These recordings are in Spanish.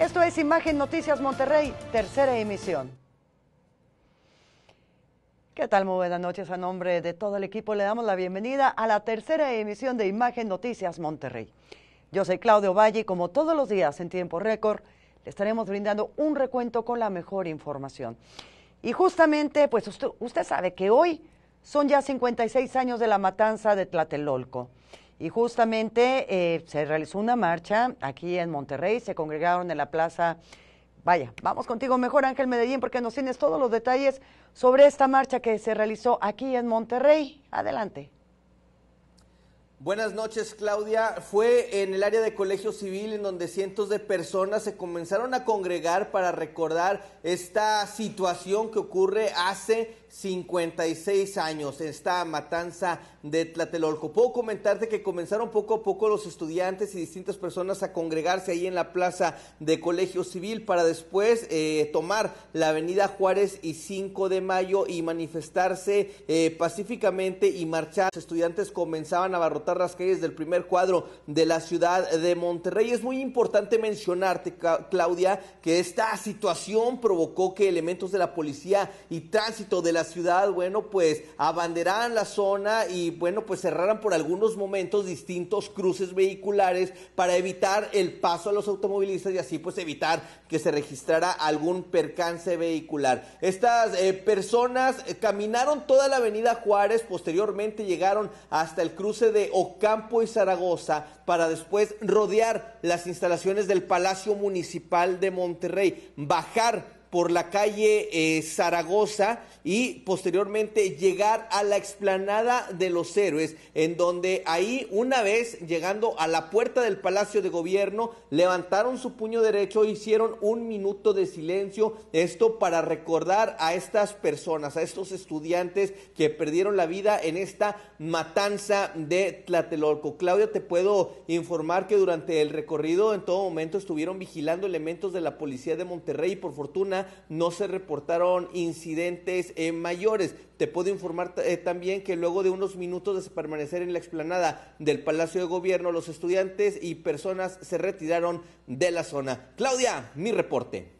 Esto es Imagen Noticias Monterrey, tercera emisión. ¿Qué tal? Muy buenas noches. A nombre de todo el equipo le damos la bienvenida a la tercera emisión de Imagen Noticias Monterrey. Yo soy Claudio Valle y como todos los días en tiempo récord, le estaremos brindando un recuento con la mejor información. Y justamente, pues usted, usted sabe que hoy son ya 56 años de la matanza de Tlatelolco. Y justamente eh, se realizó una marcha aquí en Monterrey, se congregaron en la plaza. Vaya, vamos contigo mejor Ángel Medellín porque nos tienes todos los detalles sobre esta marcha que se realizó aquí en Monterrey. Adelante. Buenas noches, Claudia. Fue en el área de Colegio Civil en donde cientos de personas se comenzaron a congregar para recordar esta situación que ocurre hace 56 años esta matanza de Tlatelolco. Puedo comentarte que comenzaron poco a poco los estudiantes y distintas personas a congregarse ahí en la plaza de Colegio Civil para después eh, tomar la avenida Juárez y 5 de mayo y manifestarse eh, pacíficamente y marchar. Los estudiantes comenzaban a abarrotar las calles del primer cuadro de la ciudad de Monterrey. Es muy importante mencionarte, Claudia, que esta situación provocó que elementos de la policía y tránsito de la la ciudad, bueno, pues abanderan la zona y, bueno, pues cerraran por algunos momentos distintos cruces vehiculares para evitar el paso a los automovilistas y así, pues, evitar que se registrara algún percance vehicular. Estas eh, personas eh, caminaron toda la avenida Juárez, posteriormente llegaron hasta el cruce de Ocampo y Zaragoza para después rodear las instalaciones del Palacio Municipal de Monterrey, bajar por la calle eh, Zaragoza y posteriormente llegar a la explanada de los héroes, en donde ahí una vez llegando a la puerta del Palacio de Gobierno, levantaron su puño derecho e hicieron un minuto de silencio, esto para recordar a estas personas, a estos estudiantes que perdieron la vida en esta matanza de Tlatelolco. Claudia, te puedo informar que durante el recorrido en todo momento estuvieron vigilando elementos de la Policía de Monterrey y por fortuna no se reportaron incidentes eh, mayores. Te puedo informar eh, también que luego de unos minutos de permanecer en la explanada del Palacio de Gobierno, los estudiantes y personas se retiraron de la zona. Claudia, mi reporte.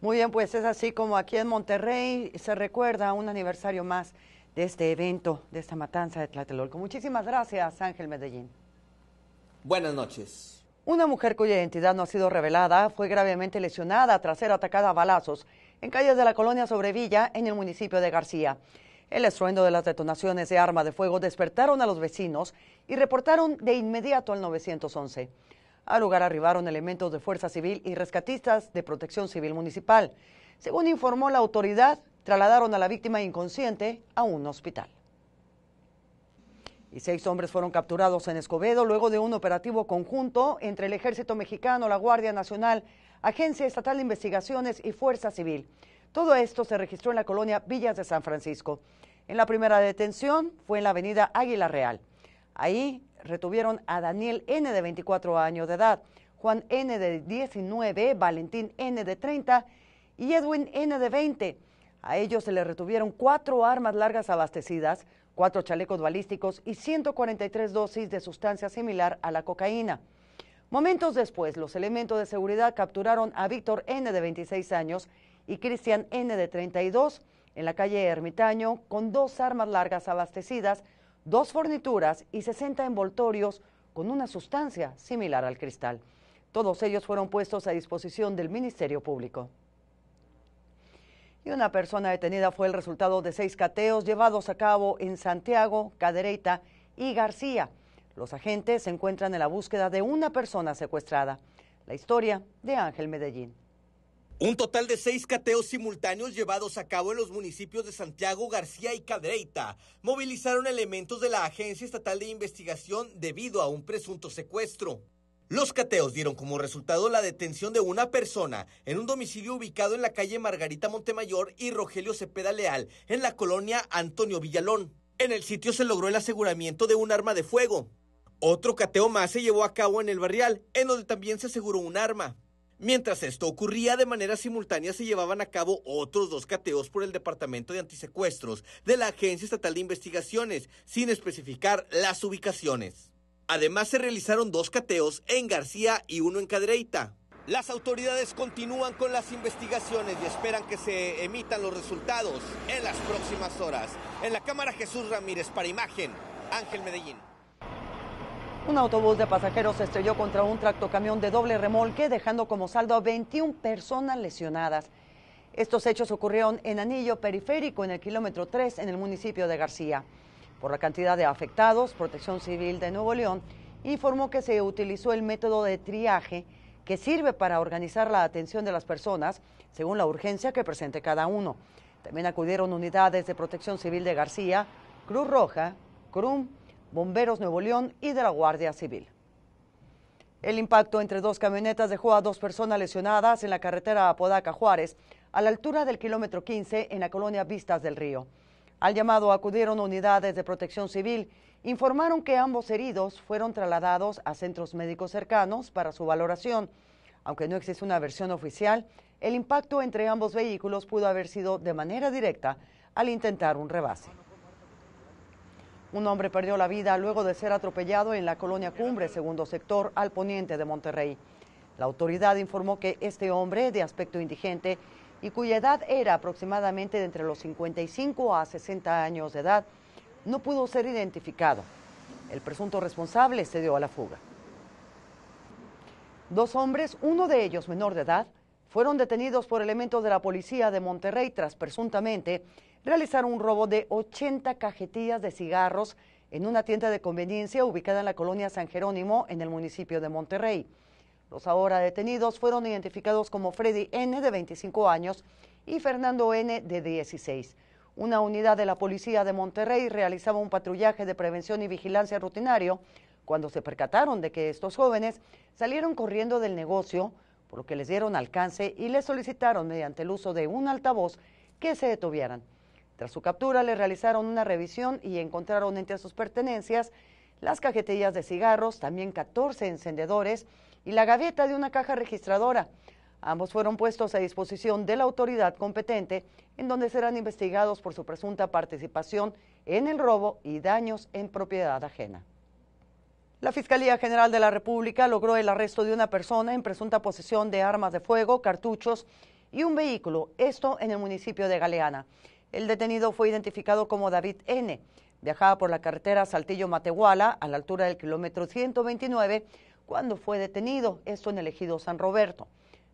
Muy bien, pues es así como aquí en Monterrey se recuerda un aniversario más de este evento, de esta matanza de Tlatelolco. Muchísimas gracias, Ángel Medellín. Buenas noches. Una mujer cuya identidad no ha sido revelada fue gravemente lesionada tras ser atacada a balazos en calles de la colonia Sobrevilla, en el municipio de García. El estruendo de las detonaciones de arma de fuego despertaron a los vecinos y reportaron de inmediato al 911. Al lugar arribaron elementos de Fuerza Civil y rescatistas de Protección Civil Municipal. Según informó la autoridad, trasladaron a la víctima inconsciente a un hospital y seis hombres fueron capturados en Escobedo luego de un operativo conjunto entre el Ejército Mexicano, la Guardia Nacional, Agencia Estatal de Investigaciones y Fuerza Civil. Todo esto se registró en la colonia Villas de San Francisco. En la primera detención fue en la avenida Águila Real. Ahí retuvieron a Daniel N de 24 años de edad, Juan N de 19, Valentín N de 30 y Edwin N de 20. A ellos se les retuvieron cuatro armas largas abastecidas, cuatro chalecos balísticos y 143 dosis de sustancia similar a la cocaína. Momentos después, los elementos de seguridad capturaron a Víctor N. de 26 años y Cristian N. de 32 en la calle Ermitaño con dos armas largas abastecidas, dos fornituras y 60 envoltorios con una sustancia similar al cristal. Todos ellos fueron puestos a disposición del Ministerio Público. Y una persona detenida fue el resultado de seis cateos llevados a cabo en Santiago, Cadereyta y García. Los agentes se encuentran en la búsqueda de una persona secuestrada. La historia de Ángel Medellín. Un total de seis cateos simultáneos llevados a cabo en los municipios de Santiago, García y Cadereyta movilizaron elementos de la Agencia Estatal de Investigación debido a un presunto secuestro. Los cateos dieron como resultado la detención de una persona en un domicilio ubicado en la calle Margarita Montemayor y Rogelio Cepeda Leal, en la colonia Antonio Villalón. En el sitio se logró el aseguramiento de un arma de fuego. Otro cateo más se llevó a cabo en el barrial, en donde también se aseguró un arma. Mientras esto ocurría de manera simultánea, se llevaban a cabo otros dos cateos por el Departamento de Antisecuestros de la Agencia Estatal de Investigaciones, sin especificar las ubicaciones. Además, se realizaron dos cateos en García y uno en Cadreita. Las autoridades continúan con las investigaciones y esperan que se emitan los resultados en las próximas horas. En la Cámara Jesús Ramírez para Imagen, Ángel Medellín. Un autobús de pasajeros estrelló contra un tractocamión de doble remolque, dejando como saldo a 21 personas lesionadas. Estos hechos ocurrieron en Anillo Periférico, en el kilómetro 3, en el municipio de García. Por la cantidad de afectados, Protección Civil de Nuevo León informó que se utilizó el método de triaje que sirve para organizar la atención de las personas según la urgencia que presente cada uno. También acudieron unidades de Protección Civil de García, Cruz Roja, CRUM, Bomberos Nuevo León y de la Guardia Civil. El impacto entre dos camionetas dejó a dos personas lesionadas en la carretera Apodaca Juárez, a la altura del kilómetro 15 en la colonia Vistas del Río. Al llamado acudieron unidades de protección civil. Informaron que ambos heridos fueron trasladados a centros médicos cercanos para su valoración. Aunque no existe una versión oficial, el impacto entre ambos vehículos pudo haber sido de manera directa al intentar un rebase. Un hombre perdió la vida luego de ser atropellado en la colonia Cumbre, segundo sector, al poniente de Monterrey. La autoridad informó que este hombre, de aspecto indigente, y cuya edad era aproximadamente de entre los 55 a 60 años de edad, no pudo ser identificado. El presunto responsable se dio a la fuga. Dos hombres, uno de ellos menor de edad, fueron detenidos por elementos de la policía de Monterrey tras presuntamente realizar un robo de 80 cajetillas de cigarros en una tienda de conveniencia ubicada en la colonia San Jerónimo, en el municipio de Monterrey. Los ahora detenidos fueron identificados como Freddy N. de 25 años y Fernando N. de 16. Una unidad de la Policía de Monterrey realizaba un patrullaje de prevención y vigilancia rutinario cuando se percataron de que estos jóvenes salieron corriendo del negocio, por lo que les dieron alcance y les solicitaron mediante el uso de un altavoz que se detuvieran. Tras su captura le realizaron una revisión y encontraron entre sus pertenencias las cajetillas de cigarros, también 14 encendedores, y la gaveta de una caja registradora. Ambos fueron puestos a disposición de la autoridad competente, en donde serán investigados por su presunta participación en el robo y daños en propiedad ajena. La Fiscalía General de la República logró el arresto de una persona en presunta posesión de armas de fuego, cartuchos y un vehículo, esto en el municipio de Galeana. El detenido fue identificado como David N. Viajaba por la carretera Saltillo-Matehuala a la altura del kilómetro 129 cuando fue detenido, esto en el ejido San Roberto.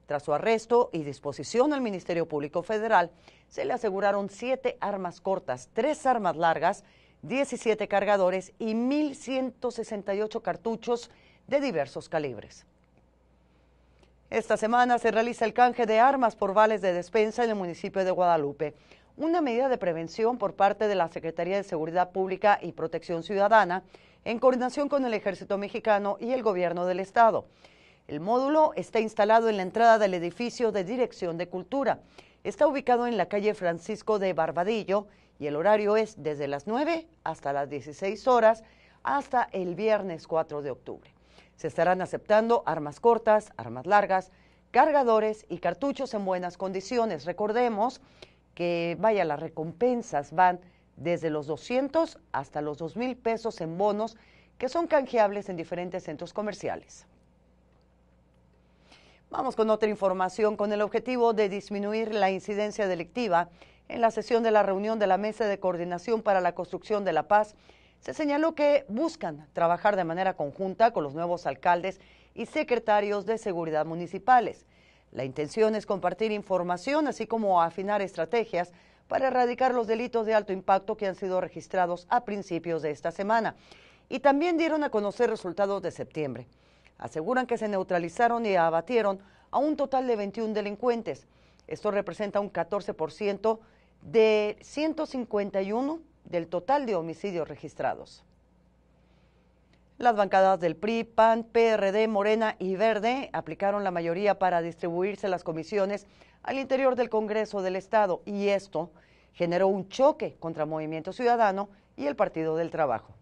Tras su arresto y disposición al Ministerio Público Federal, se le aseguraron siete armas cortas, tres armas largas, 17 cargadores y 1.168 cartuchos de diversos calibres. Esta semana se realiza el canje de armas por vales de despensa en el municipio de Guadalupe, una medida de prevención por parte de la Secretaría de Seguridad Pública y Protección Ciudadana en coordinación con el Ejército Mexicano y el Gobierno del Estado. El módulo está instalado en la entrada del edificio de Dirección de Cultura. Está ubicado en la calle Francisco de Barbadillo y el horario es desde las 9 hasta las 16 horas hasta el viernes 4 de octubre. Se estarán aceptando armas cortas, armas largas, cargadores y cartuchos en buenas condiciones. Recordemos que, vaya, las recompensas van desde los 200 hasta los 2 mil pesos en bonos que son canjeables en diferentes centros comerciales. Vamos con otra información. Con el objetivo de disminuir la incidencia delictiva, en la sesión de la reunión de la Mesa de Coordinación para la Construcción de la Paz, se señaló que buscan trabajar de manera conjunta con los nuevos alcaldes y secretarios de seguridad municipales. La intención es compartir información, así como afinar estrategias para erradicar los delitos de alto impacto que han sido registrados a principios de esta semana. Y también dieron a conocer resultados de septiembre. Aseguran que se neutralizaron y abatieron a un total de 21 delincuentes. Esto representa un 14% de 151 del total de homicidios registrados. Las bancadas del PRI, PAN, PRD, Morena y Verde aplicaron la mayoría para distribuirse las comisiones al interior del Congreso del Estado y esto generó un choque contra Movimiento Ciudadano y el Partido del Trabajo.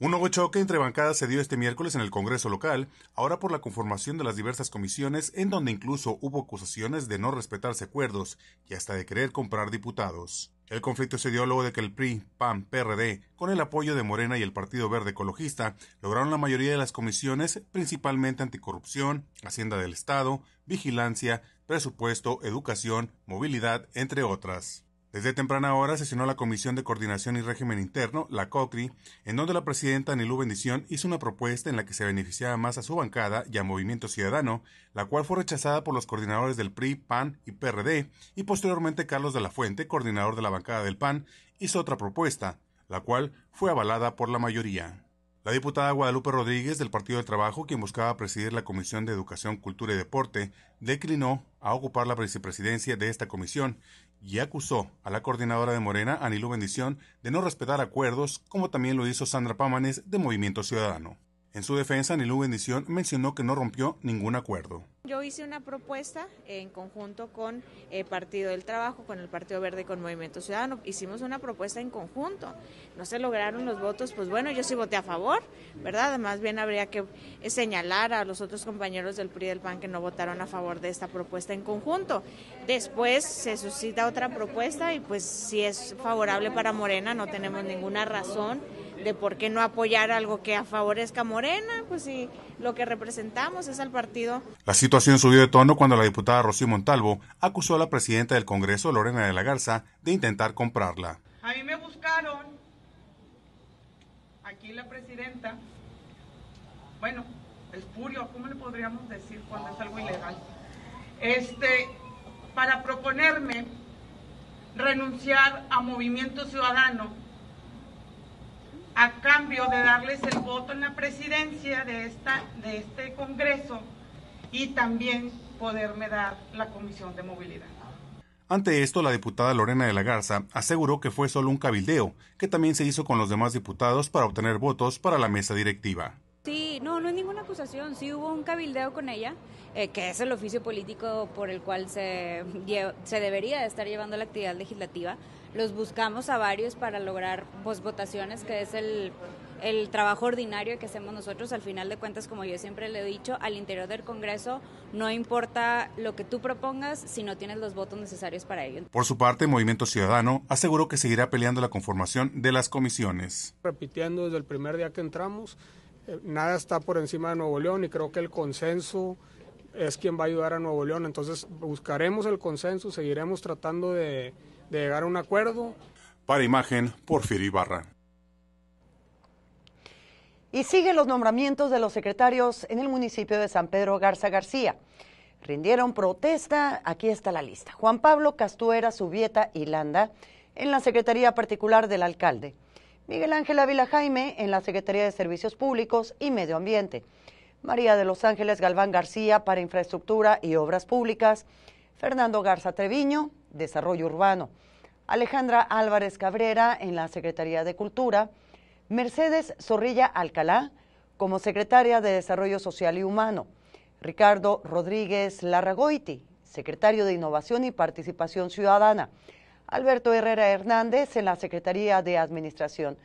Un nuevo choque entre bancadas se dio este miércoles en el Congreso local, ahora por la conformación de las diversas comisiones, en donde incluso hubo acusaciones de no respetarse acuerdos y hasta de querer comprar diputados. El conflicto se dio luego de que el PRI, PAN, PRD, con el apoyo de Morena y el Partido Verde Ecologista, lograron la mayoría de las comisiones, principalmente anticorrupción, Hacienda del Estado, Vigilancia, presupuesto, educación, movilidad, entre otras. Desde temprana hora sesionó la Comisión de Coordinación y Régimen Interno, la COCRI, en donde la presidenta Nilu Bendición hizo una propuesta en la que se beneficiaba más a su bancada y a Movimiento Ciudadano, la cual fue rechazada por los coordinadores del PRI, PAN y PRD, y posteriormente Carlos de la Fuente, coordinador de la bancada del PAN, hizo otra propuesta, la cual fue avalada por la mayoría. La diputada Guadalupe Rodríguez del Partido de Trabajo, quien buscaba presidir la Comisión de Educación, Cultura y Deporte, declinó a ocupar la vicepresidencia de esta comisión y acusó a la coordinadora de Morena, Anilú Bendición, de no respetar acuerdos, como también lo hizo Sandra Pámanes de Movimiento Ciudadano. En su defensa, Nilú Bendición mencionó que no rompió ningún acuerdo. Yo hice una propuesta en conjunto con el eh, Partido del Trabajo, con el Partido Verde, con Movimiento Ciudadano. Hicimos una propuesta en conjunto. No se lograron los votos, pues bueno, yo sí voté a favor, ¿verdad? Más bien habría que eh, señalar a los otros compañeros del PRI del PAN que no votaron a favor de esta propuesta en conjunto. Después se suscita otra propuesta y pues si es favorable para Morena, no tenemos ninguna razón de por qué no apoyar algo que favorezca a Morena, pues si lo que representamos es al partido. La situación subió de tono cuando la diputada Rocío Montalvo acusó a la presidenta del Congreso, Lorena de la Garza, de intentar comprarla. A mí me buscaron, aquí la presidenta, bueno, espurio, ¿cómo le podríamos decir cuando es algo ilegal? Este, para proponerme renunciar a Movimiento Ciudadano a cambio de darles el voto en la presidencia de, esta, de este Congreso y también poderme dar la Comisión de Movilidad. Ante esto, la diputada Lorena de la Garza aseguró que fue solo un cabildeo, que también se hizo con los demás diputados para obtener votos para la mesa directiva. Sí, no, no es ninguna acusación, sí hubo un cabildeo con ella, eh, que es el oficio político por el cual se, se debería estar llevando la actividad legislativa los buscamos a varios para lograr pues, votaciones que es el, trabajo ordinario que hacemos nosotros. Al final de cuentas, como yo siempre le he dicho, al interior del Congreso no importa lo que tú propongas si no tienes los votos necesarios para ello. Por su parte, Movimiento Ciudadano aseguró que seguirá peleando la conformación de las comisiones. Repitiendo desde el primer día que entramos, eh, nada está por encima de Nuevo León y creo que el consenso es quien va a ayudar a Nuevo León. Entonces buscaremos el consenso, seguiremos tratando de de llegar a un acuerdo. Para imagen, Porfirio Ibarra. Y siguen los nombramientos de los secretarios en el municipio de San Pedro Garza García. Rindieron protesta, aquí está la lista. Juan Pablo Castuera Subieta y Landa en la Secretaría Particular del Alcalde. Miguel Ángel Avila Jaime en la Secretaría de Servicios Públicos y Medio Ambiente. María de los Ángeles Galván García para Infraestructura y Obras Públicas. Fernando Garza Treviño, Desarrollo Urbano, Alejandra Álvarez Cabrera en la Secretaría de Cultura, Mercedes Zorrilla Alcalá como Secretaria de Desarrollo Social y Humano, Ricardo Rodríguez Larragoiti, Secretario de Innovación y Participación Ciudadana, Alberto Herrera Hernández en la Secretaría de Administración.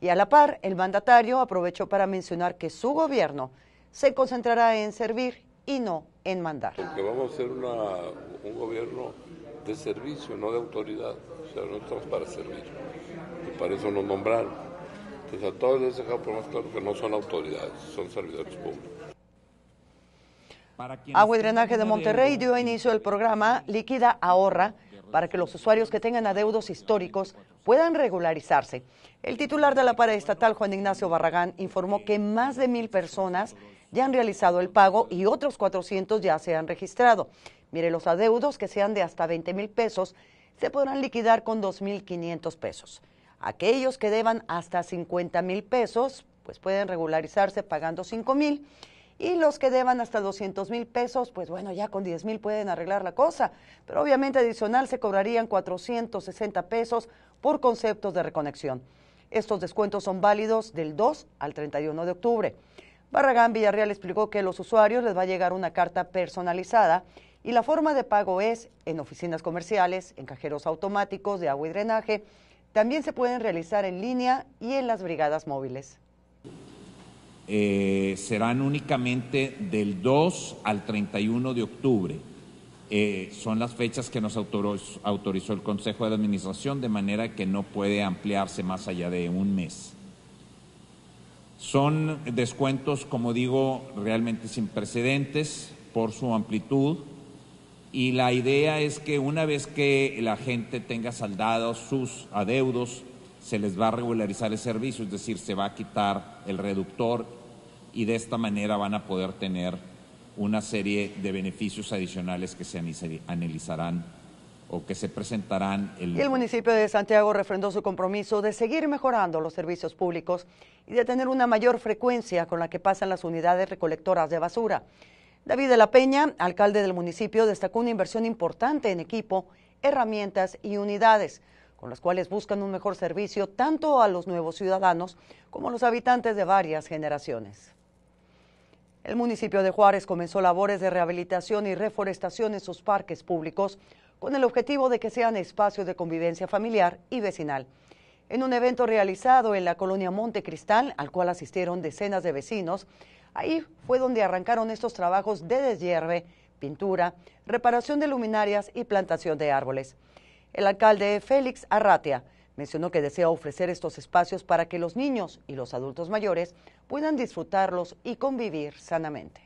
Y a la par, el mandatario aprovechó para mencionar que su gobierno se concentrará en servir y no en mandar. Porque vamos a ser un gobierno de servicio, no de autoridad. O sea, no estamos para servir. Y para eso nos nombraron. Entonces a todos les dejamos por más claro que no son autoridades, son servidores públicos. Agua y Drenaje de Monterrey dio inicio al programa Líquida Ahorra para que los usuarios que tengan adeudos históricos puedan regularizarse. El titular de la pared estatal, Juan Ignacio Barragán, informó que más de mil personas ya han realizado el pago y otros 400 ya se han registrado. Mire, los adeudos que sean de hasta 20 mil pesos se podrán liquidar con 2.500 pesos. Aquellos que deban hasta 50 mil pesos, pues pueden regularizarse pagando 5 mil. Y los que deban hasta 200 mil pesos, pues bueno, ya con 10 mil pueden arreglar la cosa. Pero obviamente adicional se cobrarían 460 pesos por conceptos de reconexión. Estos descuentos son válidos del 2 al 31 de octubre. Barragán Villarreal explicó que a los usuarios les va a llegar una carta personalizada y la forma de pago es en oficinas comerciales, en cajeros automáticos de agua y drenaje. También se pueden realizar en línea y en las brigadas móviles. Eh, serán únicamente del 2 al 31 de octubre. Eh, son las fechas que nos autorizó el Consejo de Administración, de manera que no puede ampliarse más allá de un mes. Son descuentos, como digo, realmente sin precedentes por su amplitud y la idea es que una vez que la gente tenga saldados sus adeudos, se les va a regularizar el servicio, es decir, se va a quitar el reductor y de esta manera van a poder tener una serie de beneficios adicionales que se analizarán o que se presentarán el... el municipio de Santiago refrendó su compromiso de seguir mejorando los servicios públicos y de tener una mayor frecuencia con la que pasan las unidades recolectoras de basura. David de la Peña, alcalde del municipio, destacó una inversión importante en equipo, herramientas y unidades, con las cuales buscan un mejor servicio tanto a los nuevos ciudadanos como a los habitantes de varias generaciones. El municipio de Juárez comenzó labores de rehabilitación y reforestación en sus parques públicos con el objetivo de que sean espacios de convivencia familiar y vecinal. En un evento realizado en la colonia Monte Cristal, al cual asistieron decenas de vecinos, ahí fue donde arrancaron estos trabajos de deshierve, pintura, reparación de luminarias y plantación de árboles. El alcalde Félix Arratia mencionó que desea ofrecer estos espacios para que los niños y los adultos mayores puedan disfrutarlos y convivir sanamente.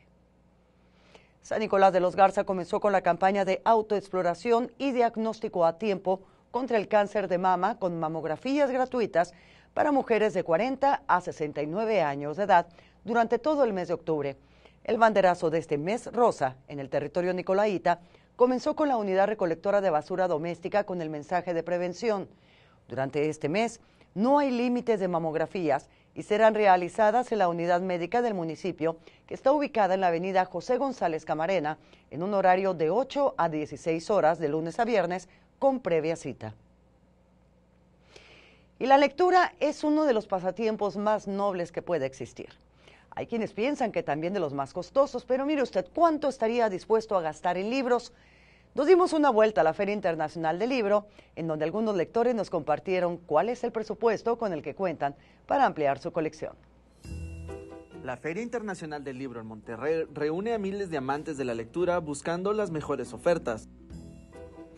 San Nicolás de los Garza comenzó con la campaña de autoexploración y diagnóstico a tiempo contra el cáncer de mama con mamografías gratuitas para mujeres de 40 a 69 años de edad durante todo el mes de octubre. El banderazo de este mes rosa en el territorio nicolaita comenzó con la unidad recolectora de basura doméstica con el mensaje de prevención. Durante este mes no hay límites de mamografías y serán realizadas en la unidad médica del municipio, que está ubicada en la avenida José González Camarena, en un horario de 8 a 16 horas de lunes a viernes, con previa cita. Y la lectura es uno de los pasatiempos más nobles que puede existir. Hay quienes piensan que también de los más costosos, pero mire usted cuánto estaría dispuesto a gastar en libros nos dimos una vuelta a la Feria Internacional del Libro, en donde algunos lectores nos compartieron cuál es el presupuesto con el que cuentan para ampliar su colección. La Feria Internacional del Libro en Monterrey reúne a miles de amantes de la lectura buscando las mejores ofertas.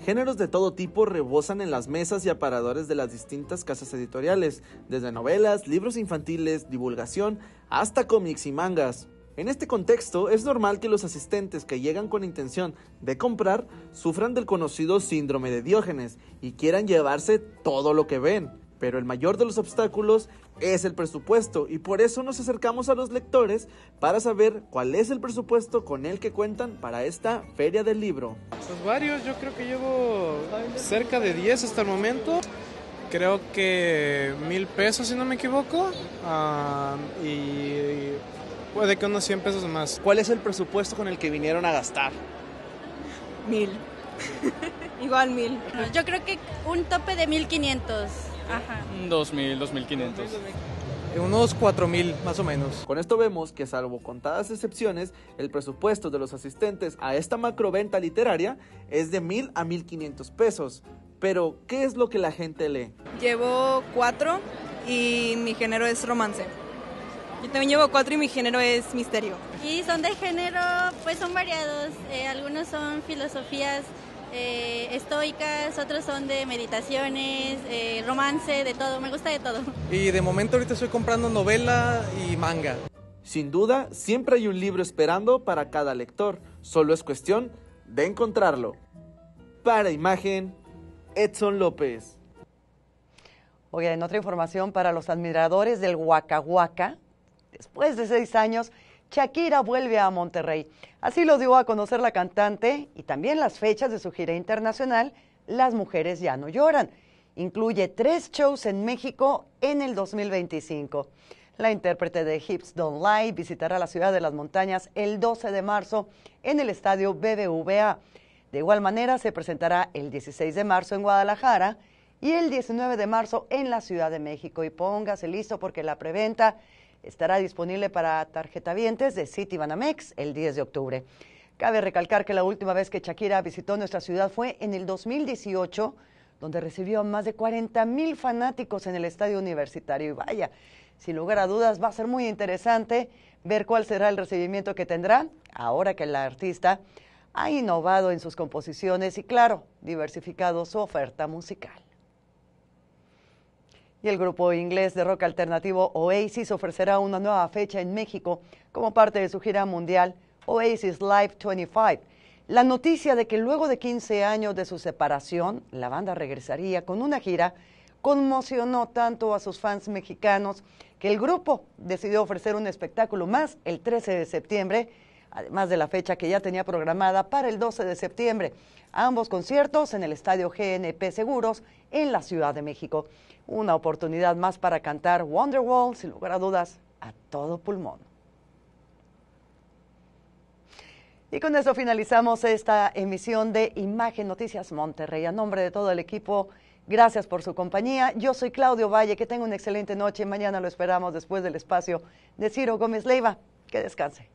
Géneros de todo tipo rebosan en las mesas y aparadores de las distintas casas editoriales, desde novelas, libros infantiles, divulgación, hasta cómics y mangas. En este contexto, es normal que los asistentes que llegan con intención de comprar sufran del conocido síndrome de Diógenes y quieran llevarse todo lo que ven. Pero el mayor de los obstáculos es el presupuesto y por eso nos acercamos a los lectores para saber cuál es el presupuesto con el que cuentan para esta feria del libro. Pues varios, yo creo que llevo cerca de 10 hasta el momento creo que mil pesos si no me equivoco ah, y, Puede que unos 100 pesos más. ¿Cuál es el presupuesto con el que vinieron a gastar? Mil. Igual mil. Yo creo que un tope de 1500. Ajá. 2000, 2500. Eh, unos 4000 más o menos. Con esto vemos que salvo contadas excepciones, el presupuesto de los asistentes a esta macroventa literaria es de 1000 a 1500 pesos. Pero, ¿qué es lo que la gente lee? Llevo cuatro y mi género es romance. Yo también llevo cuatro y mi género es misterio. Y son de género, pues son variados. Eh, algunos son filosofías eh, estoicas, otros son de meditaciones, eh, romance, de todo. Me gusta de todo. Y de momento ahorita estoy comprando novela y manga. Sin duda, siempre hay un libro esperando para cada lector. Solo es cuestión de encontrarlo. Para imagen, Edson López. Oye, en otra información, para los admiradores del Huacahuaca, Después de seis años, Shakira vuelve a Monterrey. Así lo dio a conocer la cantante y también las fechas de su gira internacional, Las Mujeres Ya No Lloran. Incluye tres shows en México en el 2025. La intérprete de Hips Don't Lie visitará la ciudad de las montañas el 12 de marzo en el estadio BBVA. De igual manera, se presentará el 16 de marzo en Guadalajara y el 19 de marzo en la Ciudad de México. Y póngase listo porque la preventa estará disponible para tarjeta tarjetavientes de City Banamex el 10 de octubre. Cabe recalcar que la última vez que Shakira visitó nuestra ciudad fue en el 2018, donde recibió a más de 40 mil fanáticos en el estadio universitario. Y vaya, sin lugar a dudas, va a ser muy interesante ver cuál será el recibimiento que tendrá ahora que la artista ha innovado en sus composiciones y, claro, diversificado su oferta musical y el grupo inglés de rock alternativo Oasis ofrecerá una nueva fecha en México como parte de su gira mundial Oasis Live 25. La noticia de que luego de 15 años de su separación, la banda regresaría con una gira, conmocionó tanto a sus fans mexicanos que el grupo decidió ofrecer un espectáculo más el 13 de septiembre además de la fecha que ya tenía programada para el 12 de septiembre. Ambos conciertos en el Estadio GNP Seguros en la Ciudad de México. Una oportunidad más para cantar Wonderwall, sin lugar a dudas, a todo pulmón. Y con eso finalizamos esta emisión de Imagen Noticias Monterrey. A nombre de todo el equipo, gracias por su compañía. Yo soy Claudio Valle, que tenga una excelente noche. Mañana lo esperamos después del espacio de Ciro Gómez Leiva. Que descanse.